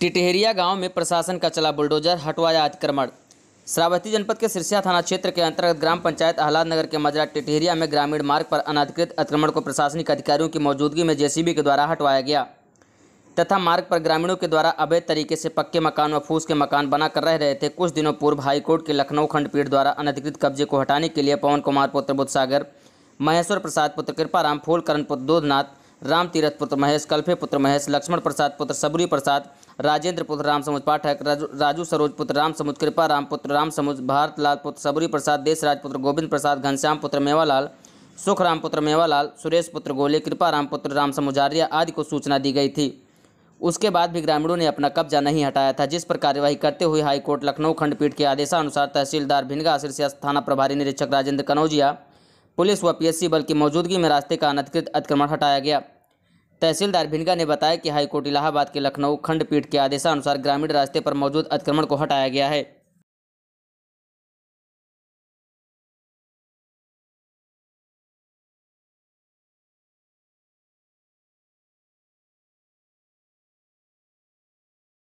टिटहेरिया गांव में प्रशासन का चला बुलडोजर हटवाया अतिक्रमण श्रावती जनपद के सिरसिया थाना क्षेत्र के अंतर्गत ग्राम पंचायत आहलाद नगर के मजरा टिटहेरिया में ग्रामीण मार्ग पर अनाधिकृत अतिक्रमण को प्रशासनिक अधिकारियों की मौजूदगी में जेसीबी के द्वारा हटवाया गया तथा मार्ग पर ग्रामीणों के द्वारा अवैध तरीके से पक्के मकान व फूस के मकान बनाकर रह रहे थे कुछ दिनों पूर्व हाईकोर्ट के लखनऊ खंडपीठ द्वारा अनधिकृत कब्जे को हटाने के लिए पवन कुमार पुत्र बुद्ध सागर महेश्वर प्रसाद पुत्र कृपाराम फूलकरण पुत्र दूधनाथ राम तीरथ पुत्र महेश कल्फे पुत्र महेश लक्ष्मण प्रसाद पुत्र सबरी प्रसाद राजेंद्र पुत्र राम समुज पाठक राजू सरोज पुत्र राम समुज कृपा राम पुत्र राम समुज भारतलाल पुत्र सबरी प्रसाद देशराज पुत्र गोविंद प्रसाद घनश्याम पुत्र मेवालाल सुख राम पुत्र मेवालाल सुरेश पुत्र गोले कृपा राम पुत्र राम समुजारिया आदि को सूचना दी गई थी उसके बाद भी ग्रामीणों ने अपना कब्जा नहीं हटाया था जिस पर कार्यवाही करते हुए हाईकोर्ट लखनऊ खंडपीठ के आदेशानुसार तहसीलदार भिनगा सिरसिया थाना प्रभारी निरीक्षक राजेंद्र कनौजिया पुलिस व पीएससी बल की मौजूदगी में रास्ते का अनधिकृत अतिक्रमण हटाया गया तहसीलदार भिनगा ने बताया कि हाईकोर्ट इलाहाबाद के लखनऊ खंडपीठ के आदेशानुसार ग्रामीण रास्ते पर मौजूद अतिक्रमण को हटाया गया है